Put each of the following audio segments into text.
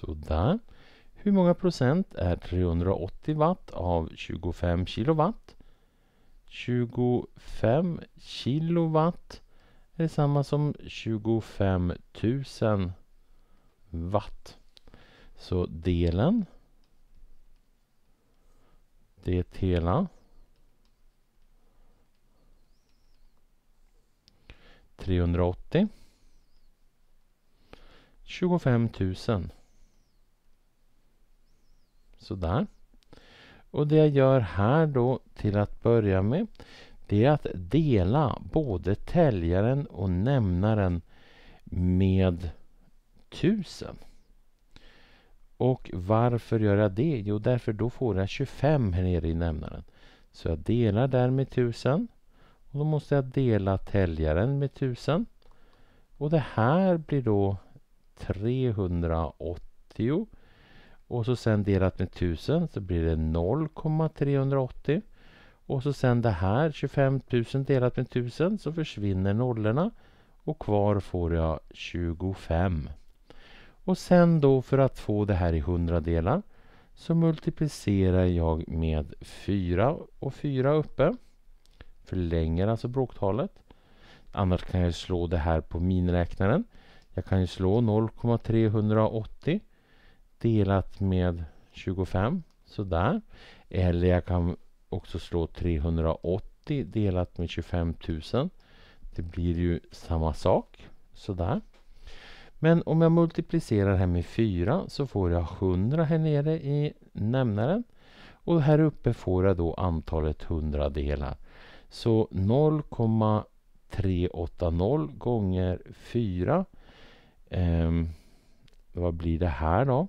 Sådär. Hur många procent är 380 watt av 25 kilowatt? 25 kilowatt är samma som 25 000 watt. Så delen, det hela, trehundraåttio, tjugofem tusen. Sådär. Och det jag gör här då till att börja med det är att dela både täljaren och nämnaren med tusen. Och varför gör jag det? Jo, därför då får jag 25 här nere i nämnaren. Så jag delar där med tusen. Och då måste jag dela täljaren med tusen. Och det här blir då 380 och så sen delat med 1000 så blir det 0,380 och så sen det här 25 000 delat med 1000 så försvinner nollorna och kvar får jag 25. Och sen då för att få det här i hundradelar så multiplicerar jag med 4 och 4 uppe. Förlänger alltså bråktalet. Annars kan jag slå det här på miniräknaren. Jag kan ju slå 0,380 delat med 25, sådär. Eller jag kan också slå 380 delat med 25 000. Det blir ju samma sak, sådär. Men om jag multiplicerar här med 4 så får jag 100 här nere i nämnaren. Och här uppe får jag då antalet hundradelar. Så 0,380 gånger 4. Eh, vad blir det här då?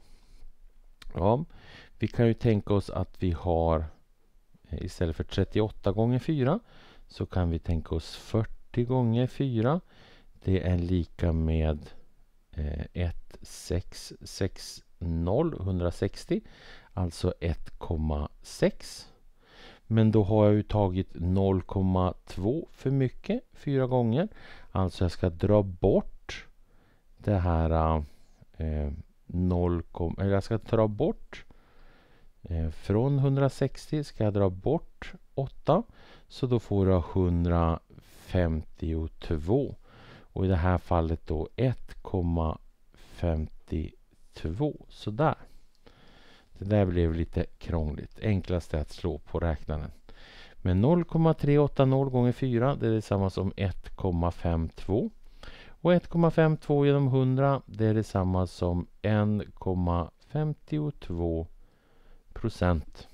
Ja, vi kan ju tänka oss att vi har eh, istället för 38 gånger 4 så kan vi tänka oss 40 gånger 4. Det är lika med 1660, eh, 160, alltså 1,6. Men då har jag ju tagit 0,2 för mycket fyra gånger. Alltså jag ska dra bort det här eh, eller jag ska dra bort eh, från 160 ska jag dra bort 8 så då får jag 152 och i det här fallet då 1,52 sådär. Det där blev lite krångligt. Enklast är att slå på räknaren. Men 0,380 gånger 4 det är detsamma som 1,52 och 1,52 genom 100 det är detsamma som 1,52 procent.